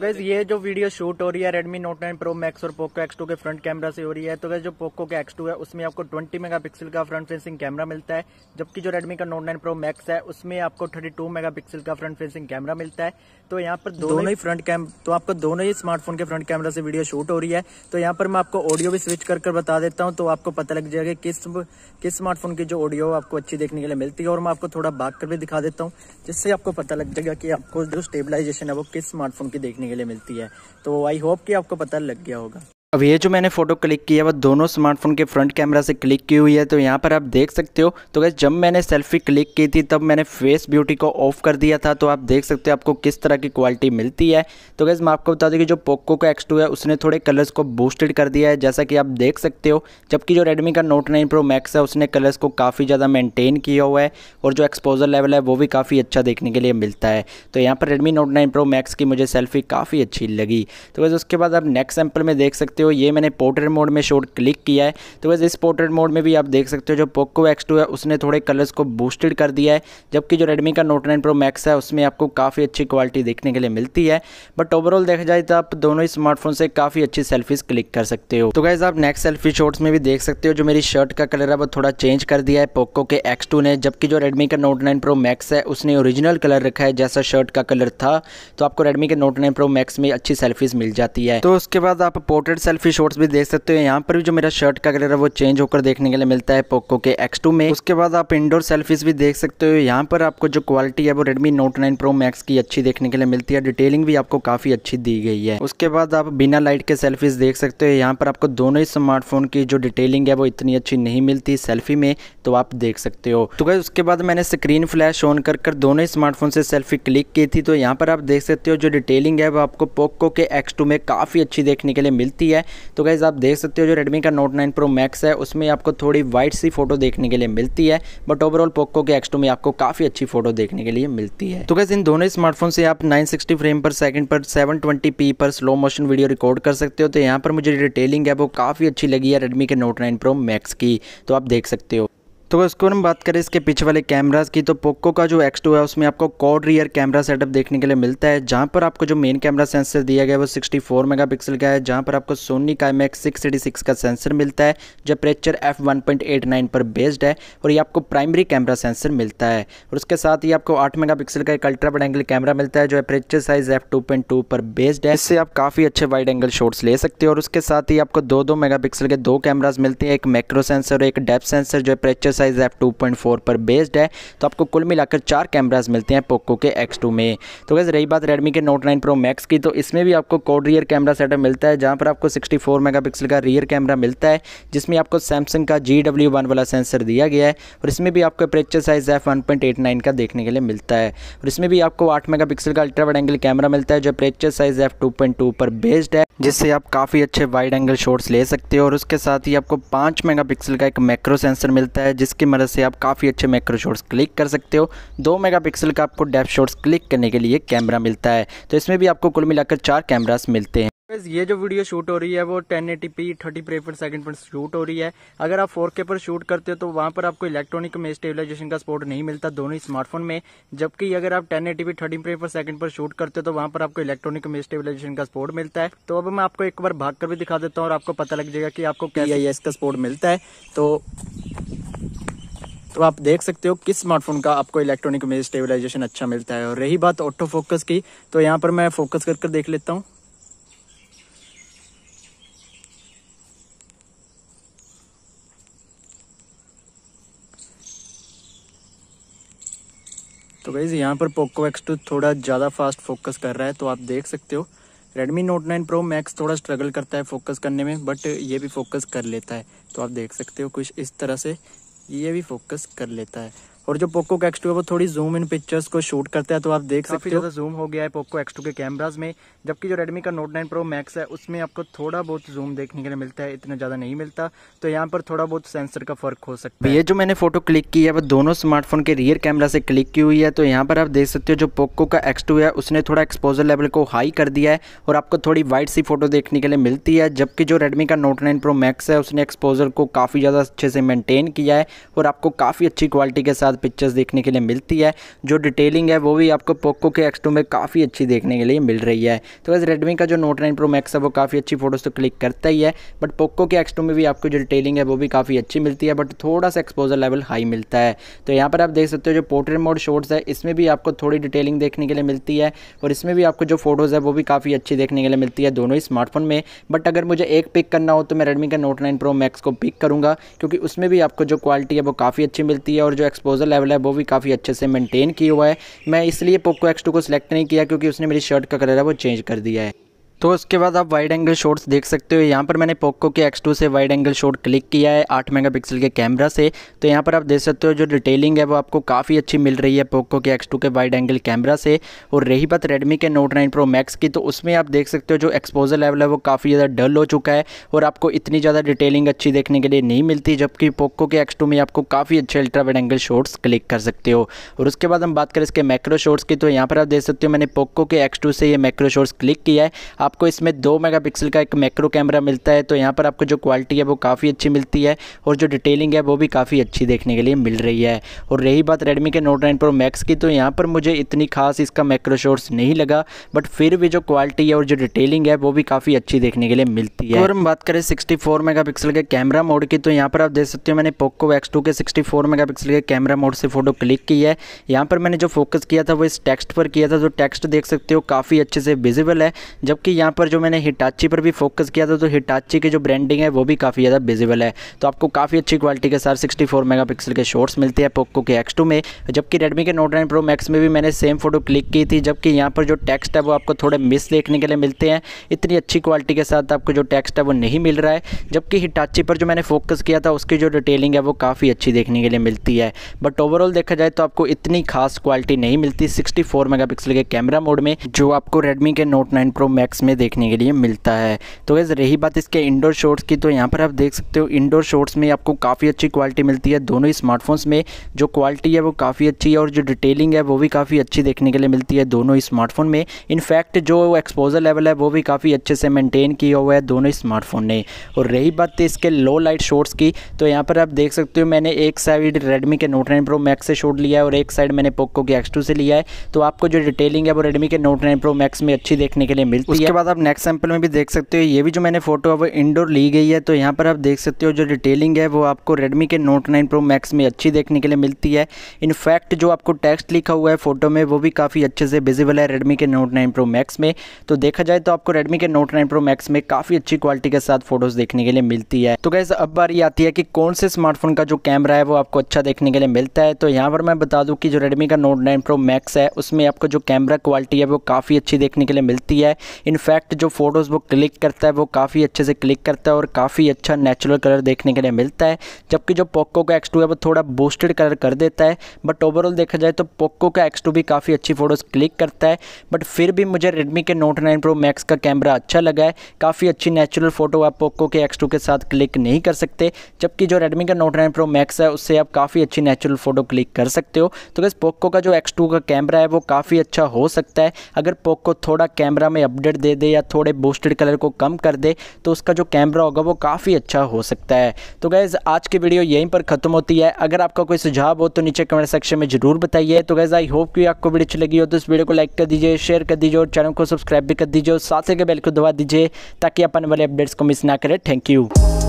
gas तो ये जो वीडियो शूट हो रही है Redmi Note 9 Pro Max और Poco X2 के फ्रंट कैमरा से हो रही है तो गैस जो Poco के X2 है उसमें आपको 20 मेगापिक्सल का फ्रंट फेसिंग कैमरा मिलता है जबकि जो Redmi का Note 9 Pro Max है उसमें आपको 32 मेगापिक्सल का फ्रंट फेसिंग कैमरा मिलता है तो यहाँ पर दोनों ही फ्रंट कैम तो आपको दोनों ही स्मार्टफोन के फ्रंट कैमरा से वीडियो शूट हो रही है तो यहाँ पर मैं आपको ऑडियो भी स्विच कर कर बता देता हूँ तो आपको पता लग जाएगा किस किस स्मार्टफोन की जो ऑडियो आपको अच्छी देखने के लिए मिलती है और मैं आपको थोड़ा बात कर भी दिखा देता हूँ जिससे आपको पता लग जाएगा कि आपको जो स्टेबलाइजेशन है वो किस स्मार्टफोन की देखने के लिए मिलती है तो आई होप कि आपको पता लग गया होगा अब ये जो मैंने फोटो क्लिक किया वह दोनों स्मार्टफोन के फ्रंट कैमरा से क्लिक की हुई है तो यहाँ पर आप देख सकते हो तो गैस जब मैंने सेल्फी क्लिक की थी तब मैंने फेस ब्यूटी को ऑफ कर दिया था तो आप देख सकते हो आपको किस तरह की क्वालिटी मिलती है तो गैस मैं आपको बता दूँ कि जो पोको का एक्स है उसने थोड़े कलर्स को बूस्टेड कर दिया है जैसा कि आप देख सकते हो जबकि जो रेडमी का नोट नाइन प्रो मैक्स है उसने कलर्स को काफ़ी ज़्यादा मेनटेन किया हुआ है और जो एक्सपोजर लेवल है वो भी काफ़ी अच्छा देखने के लिए मिलता है तो यहाँ पर Redmi Note nine Pro Max की मुझे सेल्फी काफ़ी अच्छी लगी तो गैस उसके बाद आप नेक्स्ट सैम्पल में देख सकते सकते हो ये मैंने पोर्ट्रेट मोड में शॉट क्लिक किया है तो बस इस पोर्ट्रेट मोड में भी आप देख सकते हो जो पोको एक्स है उसने थोड़े कलर्स को बूस्टेड कर दिया है जबकि जो रेडमी का नोट नाइन प्रो मैक्स है उसमें आपको काफ़ी अच्छी क्वालिटी देखने के लिए मिलती है बट ओवरऑल देखा जाए तो आप दोनों ही स्मार्टफोन से काफ़ी अच्छी सेल्फीज क्लिक कर सकते हो तो गैस आप नेक्स्ट सेल्फी शॉट्स में भी देख सकते हो जो मेरी शर्ट का कलर है वो थोड़ा चेंज कर दिया है पोको के एक्स ने जबकि जो रेडमी का नोट नाइन प्रो मैक्स है उसने ओरिजिनल कलर रखा है जैसा शर्ट का कलर था तो आपको रेडमी के नोट नाइन प्रो मैक्स में अच्छी सेल्फीज मिल जाती है तो उसके बाद आप पोर्ट्रेट सेल्फी शॉट्स भी देख सकते हो यहाँ पर भी जो मेरा शर्ट का कलर है वो चेंज होकर देखने के लिए मिलता है पोको के एक्स में उसके बाद आप इंडोर सेल्फीज भी देख सकते हो यहाँ पर आपको जो क्वालिटी है वो Redmi Note nine Pro Max की अच्छी देखने के लिए मिलती है डिटेलिंग भी आपको काफ़ी अच्छी दी गई है उसके बाद आप बिना लाइट के सेल्फीज देख सकते हो यहाँ पर आपको दोनों ही स्मार्टफोन की जो डिटेलिंग है वो इतनी अच्छी नहीं मिलती सेल्फी में तो आप देख सकते हो तो गए उसके बाद मैंने स्क्रीन फ्लैश ऑन कर कर दोनों ही स्मार्टफोन से सेल्फी क्लिक की थी तो यहाँ पर आप देख सकते हो जो डिटेलिंग है वो आपको पोको के एक्स में काफ़ी अच्छी देखने के लिए मिलती है है तो गाइज़ आप देख सकते हो जो रेडमी का नोट नाइन प्रो मैक्स है उसमें आपको थोड़ी वाइट सी फोटो देखने के लिए मिलती है बट ओवरऑल पोको के एक्सटो में आपको काफ़ी अच्छी फोटो देखने के लिए मिलती है तो गैस इन दोनों स्मार्टफोन से आप नाइन फ्रेम पर सेकेंड पर सेवन पर स्लो मोशन वीडियो रिकॉर्ड कर सकते हो तो यहाँ पर मुझे डिटेलिंग है वो काफ़ी अच्छी लगी है रेडमी के नोट नाइन प्रो मैक्स की तो आप देख सकते हो तो बस को हम बात करें इसके पीछे वाले कैमरास की तो पोको का जो एक्स टू है उसमें आपको कॉड रियर कैमरा सेटअप देखने के लिए मिलता है जहाँ पर आपको जो मेन कैमरा सेंसर दिया गया है वो 64 मेगापिक्सल का है जहाँ पर आपको सोनी का एम एक्स का सेंसर मिलता है जो प्रेचर एफ वन पर बेस्ड है और ये आपको प्राइमरी कैमरा सेंसर मिलता है और उसके साथ ही आपको आठ मेगा का एक अल्ट्रा वाइड एंगल कैमरा मिलता है जो अप्रेचर साइज एफ पर बेस्ड है इससे आप काफ़ी अच्छे वाइड एंगल शॉट्स ले सकते हो और उसके साथ ही आपको दो दो मेगा के दो कैमराज मिलते हैं एक मैक्रो सेंसर और एक डेप सेंसर जो अप्रेचर साइज़ ऐप 2.4 पर बेस्ड है तो आपको कुल मिलाकर चार कैमराज मिलते हैं पोको के X2 में तो वैसे रही बात रेडमी के नोट नाइन प्रो मैक्स की तो इसमें भी आपको कोड रियर कैमरा सेटअप मिलता है जहाँ पर आपको 64 मेगापिक्सल का रियर कैमरा मिलता है जिसमें आपको सैमसंग का जी डब्ल्यू वन वाला सेंसर दिया गया है और इसमें भी आपको अप्रेचर साइज़ एफ वन का देखने के लिए मिलता है और इसमें भी आपको आठ मेगा का अल्ट्रा वाइड एंगल कैमरा मिलता है जो अप्रेचर साइज़ एफ टू पर बेस्ड है जिससे आप काफ़ी अच्छे वाइड एंगल शॉट्स ले सकते हो और उसके साथ ही आपको पाँच मेगापिक्सल का एक मैक्रो सेंसर मिलता है जिसकी मदद से आप काफ़ी अच्छे मैक्रो शॉट्स क्लिक कर सकते हो दो मेगापिक्सल का आपको डेप शॉट्स क्लिक करने के लिए कैमरा मिलता है तो इसमें भी आपको कुल मिलाकर चार कैमरास मिलते हैं ये जो वीडियो शूट हो रही है वो 1080p 30 फ्रेम पर सेकंड पर शूट हो रही है अगर आप 4K पर शूट करते हो तो वहाँ पर आपको इलेक्ट्रॉनिक में स्टेबलाइजेशन का सपोर्ट नहीं मिलता दोनों ही स्मार्टफोन में जबकि अगर आप 1080p 30 फ्रेम पर सेकंड पर शूट करते हो तो वहाँ पर आपको इलेक्ट्रॉनिक में स्टेबलाइजेशन का सपोर्ट मिलता है तो अब मैं आपको एक बार भाग कर भी दिखा देता हूँ और आपको पता लग जाएगा कि आपको क्या का सपोर्ट मिलता है तो तो आप देख सकते हो किस स्मार्टफोन का आपको इलेक्ट्रॉनिक में स्टेबलाइजेशन अच्छा मिलता है और रही बात ऑटो फोकस की तो यहाँ पर मैं फोकस कर देख लेता हूँ तो गाइज़ यहाँ पर पोको एक्स टू थोड़ा ज़्यादा फास्ट फोकस कर रहा है तो आप देख सकते हो Redmi Note nine Pro Max थोड़ा स्ट्रगल करता है फोकस करने में बट ये भी फोकस कर लेता है तो आप देख सकते हो कुछ इस तरह से ये भी फोकस कर लेता है और जो पोको का एक्स है वो थोड़ी जूम इन पिक्चर्स को शूट करता है तो आप देख सकते हो जूम हो गया है पोको एक्स के कैमराज में जबकि जो रेडमी का नोट नाइन प्रो मैक्स है उसमें आपको थोड़ा बहुत जूम देखने के लिए मिलता है इतना ज़्यादा नहीं मिलता तो यहाँ पर थोड़ा बहुत सेंसर का फर्क हो सकता है ये जो मैंने फोटो क्लिक की है वो दोनों स्मार्टफोन के रियर कैमरा से क्लिक की हुई है तो यहाँ पर आप देख सकते हो जो पोको का एक्स है उसने थोड़ा एक्सपोजर लेवल को हाई कर दिया है और आपको थोड़ी वाइट सी फोटो देखने के लिए मिलती है जबकि जो रेडमी का नोट नाइन प्रो मैक्स है उसने एक्सपोजर को काफ़ी ज़्यादा अच्छे से मेनटेन किया है और आपको काफ़ी अच्छी क्वालिटी के साथ पिक्चर्स देखने के लिए मिलती है जो डिटेलिंग है वो भी आपको पोको के एक्स में काफ़ी अच्छी देखने के लिए मिल रही है तो वैसे रेडमी का जो नोट नाइन प्रो मैक्स है वो काफ़ी अच्छी फोटोज़ तो क्लिक करता ही है बट पोको के एक्स में भी आपको जो डिटेलिंग है वो भी काफ़ी अच्छी मिलती है बट थोड़ा सा एक्सपोजर लेवल हाई मिलता है तो यहाँ पर आप देख सकते हो जो पोर्ट्रेट मोड शॉट्स है इसमें भी आपको थोड़ी डिटेलिंग देखने के लिए मिलती है और इसमें भी आपको जो फोटोज़ है वो भी काफ़ी अच्छी देखने के लिए मिलती है दोनों ही स्मार्टफोन में बट अगर मुझे एक पिक करना हो तो मैं रेडमी का नोट नाइन प्रो मैक्स को पिक करूँगा क्योंकि उसमें भी आपको जो क्वालिटी है वो काफ़ी अच्छी मिलती है और जो एक्सपोजर लेवल है वो भी काफ़ी अच्छे से मेंटेन किया हुआ है मैं इसलिए पोको एक्स टू को सिलेक्ट नहीं किया क्योंकि उसने मेरी शर्ट का कलर है वो चेंज कर दिया है तो उसके बाद आप वाइड एंगल शॉट्स देख सकते हो यहाँ पर मैंने पोको के X2 से वाइड एंगल शॉट क्लिक किया है 8 मेगापिक्सल के कैमरा से तो यहाँ पर आप देख सकते हो जो डिटेलिंग है वो आपको काफ़ी अच्छी मिल रही है पोको के X2 के वाइड एंगल कैमरा से और रही बात रेडमी के नोट नाइन प्रो मैक्स की तो उसमें आप देख सकते हो जो एक्सपोजर लेवल है वो काफ़ी ज़्यादा डल हो चुका है और आपको इतनी ज़्यादा डिटेलिंग अच्छी देखने के लिए नहीं मिलती जबकि पोको के एक्स में आपको काफ़ी अच्छे ultra wide angle shots click कर सकते हो और उसके बाद हम बात करें इसके मैक्रो शॉट्स की तो यहाँ पर आप देख सकते हो मैंने पोको के एक्स से ये मैक्रो शॉट्स क्लिक किया है आपको इसमें दो मेगापिक्सल का एक मैक्रो कैमरा मिलता है तो यहाँ पर आपको जो क्वालिटी है वो काफ़ी अच्छी मिलती है और जो डिटेलिंग है वो भी काफ़ी अच्छी देखने के लिए मिल रही है और रही बात रेडमी के नोट नाइन प्रो मैक्स की तो यहाँ पर मुझे इतनी खास इसका मैक्रो शोर्स नहीं लगा बट फिर भी जो क्वालिटी है और जो डिटेलिंग है वो भी काफ़ी अच्छी देखने के लिए मिलती है और हम बात करें सिक्सटी फोर पिक्सल के कैमरा मोड की तो यहाँ पर आप देख सकते हो मैंने पोको एक्स टू के सिक्सटी फोर पिक्सल के कैमरा मोड से फ़ोटो क्लिक की है यहाँ पर मैंने जो फोकस किया था वो इस टेक्स्ट पर किया था जो टेक्स्ट देख सकते हो काफ़ी अच्छे से विजिबल है जबकि यहाँ पर जो मैंने हिटाची पर भी फोकस किया था तो हिटाची की जो ब्रांडिंग है वो भी काफ़ी ज़्यादा विजिबल है तो आपको काफ़ी अच्छी क्वालिटी के साथ सिक्सटी फोर मेगापिक्सल के शॉर्ट्स मिलते हैं पोको के एक्स टू में जबकि रेडमी के नोट नाइन प्रो मैक्स में भी मैंने सेम फोटो क्लिक की थी जबकि यहाँ पर जो टेक्स्ट है वो आपको थोड़े मिस देखने के लिए मिलते हैं इतनी अच्छी क्वालिटी के साथ आपको जो टेक्स्ट है वो नहीं मिल रहा है जबकि हिटाची पर जो मैंने फोकस किया था उसकी जो डिटेलिंग है वो काफ़ी अच्छी देखने के लिए मिलती है बट ओवरऑल देखा जाए तो आपको इतनी खास क्वालिटी नहीं मिलती सिक्सटी फोर मेगापिक्सल के कैमरा मोड में जो आपको रेडमी के नोट नाइन प्रो मैक्स में हमें देखने के लिए मिलता है तो गैस रही बात इसके इंडोर शॉर्ट्स की तो यहाँ पर आप देख सकते हो इंडोर शॉर्ट्स में आपको काफ़ी अच्छी क्वालिटी मिलती है दोनों ही स्मार्टफोन्स में जो क्वालिटी है वो काफ़ी अच्छी है और जो डिटेलिंग है वो भी काफ़ी अच्छी देखने के लिए मिलती है दोनों ही स्मार्टफोन में इनफैक्ट जो एक्सपोजर लेवल है वो भी काफ़ी अच्छे से मेनटेन किया हुआ है दोनों ही स्मार्टफोन ने और रही बात इसके लो लाइट शॉर्ट्स की तो यहाँ पर आप देख सकते हो मैंने एक साइड रेडमी के नोट नाइन प्रो मैक्स से शॉट लिया है और एक साइड मैंने पोको के एक्स से लिया है तो आपको जो डिटेलिंग है वो रेडमी के नोट नाइन प्रो मैक्स में अच्छी देखने के लिए मिलती है बाद आप नेक्स्ट सैंपल में भी देख सकते हो ये भी जो मैंने फोटो अब इंडोर ली गई है तो यहाँ पर आप देख सकते हो जो डिटेलिंग है वो आपको रेडमी के नोट 9 प्रो मैक्स में अच्छी देखने के लिए मिलती है इनफैक्ट जो आपको टेक्स्ट लिखा हुआ है फोटो में वो भी काफ़ी अच्छे से विजिबल है रेडमी के नोट नाइन प्रो मैक्स में तो देखा जाए तो आपको रेडमी के नोट नाइन प्रो मैक्स में काफ़ी अच्छी क्वालिटी के साथ फोटोज़ देखने के लिए मिलती है तो कैसे अब बारी आती है कि कौन से स्मार्टफोन का जो कैमरा है वो आपको अच्छा देखने के लिए मिलता है तो यहाँ पर मैं बता दूँ कि जो रेडमी का नोट नाइन प्रो मैक्स है उसमें आपको जो कैमरा क्वालिटी है वो काफ़ी अच्छी देखने के लिए मिलती है इन इनफैक्ट जो फ़ोटोज़ वो क्लिक करता है वो काफ़ी अच्छे से क्लिक करता है और काफ़ी अच्छा नेचुरल कलर देखने के लिए मिलता है जबकि जो पोको का एक्स है वो थोड़ा बूस्टेड कलर कर देता है बट ओवरऑल देखा जाए तो पोको का एक्स भी काफ़ी अच्छी फ़ोटोज़ क्लिक करता है बट फिर भी मुझे रेडमी के नोट नाइन प्रो मैक्स का कैमरा अच्छा लगा है काफ़ी अच्छी नेचुरल फ़ोटो आप पोको के एक्स के साथ क्लिक नहीं कर सकते जबकि जो रेडमी का नोट नाइन प्रो मैक्स है उससे आप काफ़ी अच्छी नेचुरल फ़ोटो क्लिक कर सकते हो तो बस पोको का जो एक्स का कैमरा है वो काफ़ी अच्छा हो सकता है अगर पोको थोड़ा कैमरा में अपडेट दे दे दे या थोड़े बूस्टेड कलर को कम कर दे तो उसका जो कैमरा होगा वो काफ़ी अच्छा हो सकता है तो गैज़ आज की वीडियो यहीं पर ख़त्म होती है अगर आपका कोई सुझाव हो तो नीचे कमेंट सेक्शन में ज़रूर बताइए तो गैज़ आई होप कि आपको वीडियो अच्छी लगी हो तो इस वीडियो को लाइक कर दीजिए शेयर कर दीजिए और चैनल को सब्सक्राइब भी कर दीजिए और साथ ही बेल को दबा दीजिए ताकि अपन वाले अपडेट्स को मिस ना करें थैंक यू